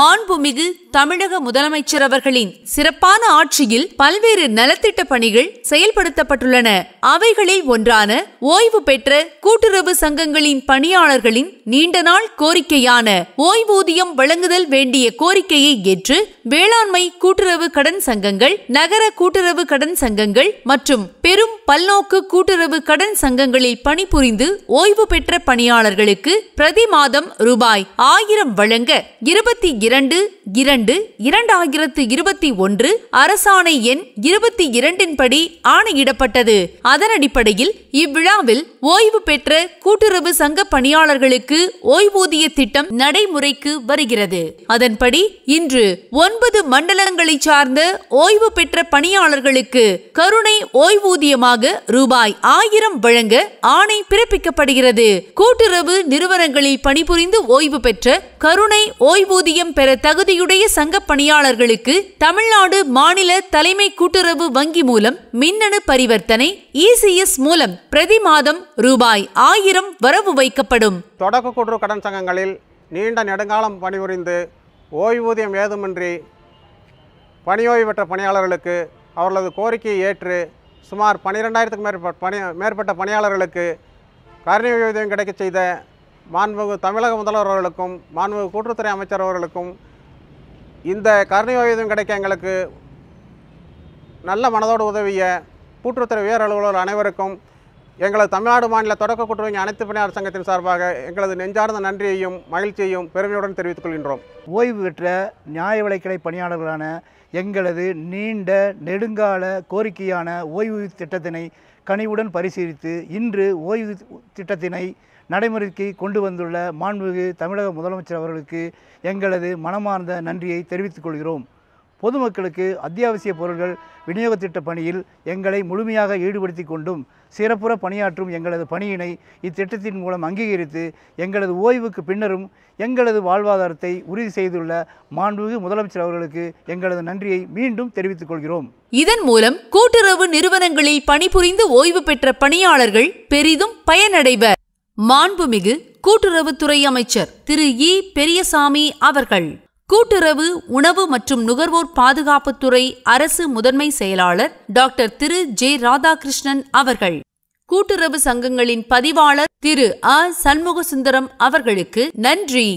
மாண்புமிகு தமிழக முதலமைச்சர் அவர்களின் சிறப்பான ஆட்சியில் பல்வேறு நலத்திட்ட பணிகள் செயல்படுத்தப்பட்டுள்ளன அவைகளில் ஒன்றான ஓய்வு பெற்ற கூட்டுறவு சங்கங்களின் பணியாளர்களின் நீண்ட நாள் கோரிக்கையான ஓய்வூதியம் வழங்குதல் வேண்டிய கோரிக்கையை ஏற்று வேளாண்மை கூட்டுறவு கடன் சங்கங்கள் நகர கூட்டுறவு கடன் சங்கங்கள் மற்றும் பெரும் பல்நோக்கு கூட்டுறவு கடன் சங்கங்களில் பணிபுரிந்து ஓய்வு பெற்ற பணியாளர்களுக்கு பிரதி மாதம் ரூபாய் ஆயிரம் வழங்க இருபத்தி இரண்டு இரண்டு இரண்டாயிரத்து இருபத்தி ஒன்று அரசாணை எண் இருபத்தி இரண்டின்படி ஆணையிடப்பட்டது அதன் அடிப்படையில் இவ்விழாவில் ஓய்வு பெற்ற கூட்டுறவு சங்க பணியாளர்களுக்கு ஓய்வூதிய திட்டம் நடைமுறைக்கு வருகிறது அதன்படி இன்று ஒன்பது மண்டலங்களை சார்ந்த ஓய்வு பெற்ற பணியாளர்களுக்கு கருணை ஓய்வூதியமாக ரூபாய் ஆயிரம் வழங்க ஆணை பிறப்பிக்கப்படுகிறது கூட்டுறவு நிறுவனங்களில் பணிபுரிந்து ஓய்வு பெற்ற கருணை ஓய்வூதியம் பெற தகுதியுடைய சங்க பணியாளர்களுக்கு தமிழ்நாடு மாநில தலைமை கூட்டுறவு வங்கி மூலம் மின்னணு பரிவர்த்தனை இசிஎஸ் மூலம் பிரதி மாதம் ரூபாய் ஆயிரம் வரவு வைக்கப்படும் தொடக்க கூட்டுறவு கடன் சங்கங்களில் நீண்ட நெடுங்காலம் பணிபுரிந்து ஓய்வூதியம் ஏதுமின்றி பணியோய்வு பெற்ற பணியாளர்களுக்கு அவர்களது கோரிக்கையை ஏற்று சுமார் பனிரெண்டாயிரத்துக்கும் மேற்பட்ட பணி மேற்பட்ட பணியாளர்களுக்கு கருணை ஓய்வூதியம் கிடைக்கச் செய்த மாண்புமிகு தமிழக முதல்வர் அவர்களுக்கும் மாண்புமிகு கூட்டுறவுத்துறை அமைச்சர் அவர்களுக்கும் இந்த கருணை ஓய்வூதியம் கிடைக்க எங்களுக்கு நல்ல மனதோடு உதவிய கூட்டுறவுத்துறை உயர் அலுவலர்கள் அனைவருக்கும் எங்களது தமிழ்நாடு மாநில தொடக்க கூட்டுறவு அனைத்து பணியாளர் சங்கத்தின் சார்பாக எங்களது நெஞ்சார்ந்த நன்றியையும் மகிழ்ச்சியையும் பெருமையுடன் தெரிவித்துக் கொள்கின்றோம் ஓய்வு பெற்ற நியாய விலைக்கடை பணியாளர்களான எங்களது நீண்ட நெடுங்கால கோரிக்கையான ஓய்வு திட்டத்தினை கனிவுடன் பரிசீலித்து இன்று ஓய்வு திட்டத்தினை நடைமுறைக்கு கொண்டு வந்துள்ள மாண்புமிகு தமிழக முதலமைச்சர் அவர்களுக்கு எங்களது மனமார்ந்த நன்றியை தெரிவித்துக் கொள்கிறோம் பொதுமக்களுக்கு அத்தியாவசிய பொருட்கள் விநியோக திட்ட பணியில் எங்களை முழுமையாக ஈடுபடுத்தி கொண்டும் சிறப்புற பணியாற்றும் எங்களது பணியினை இத்திட்டத்தின் மூலம் அங்கீகரித்து எங்களது ஓய்வுக்கு பின்னரும் எங்களது வாழ்வாதாரத்தை உறுதி செய்துள்ள மாண்புமிகு முதலமைச்சர் அவர்களுக்கு எங்களது நன்றியை மீண்டும் தெரிவித்துக் கொள்கிறோம் இதன் மூலம் கூட்டுறவு நிறுவனங்களில் பணிபுரிந்து ஓய்வு பெற்ற பணியாளர்கள் பெரிதும் பயனடைவர் மாண்புமிகு கூட்டுறவுத்துறை அமைச்சர் திரு இ பெரியசாமி அவர்கள் கூட்டுறவு உணவு மற்றும் நுகர்வோர் பாதுகாப்புத்துறை அரசு முதன்மை செயலாளர் டாக்டர் திரு ஜே ராதாகிருஷ்ணன் அவர்கள் கூட்டுறவு சங்கங்களின் பதிவாளர் திரு அ சண்முகசுந்தரம் அவர்களுக்கு நன்றி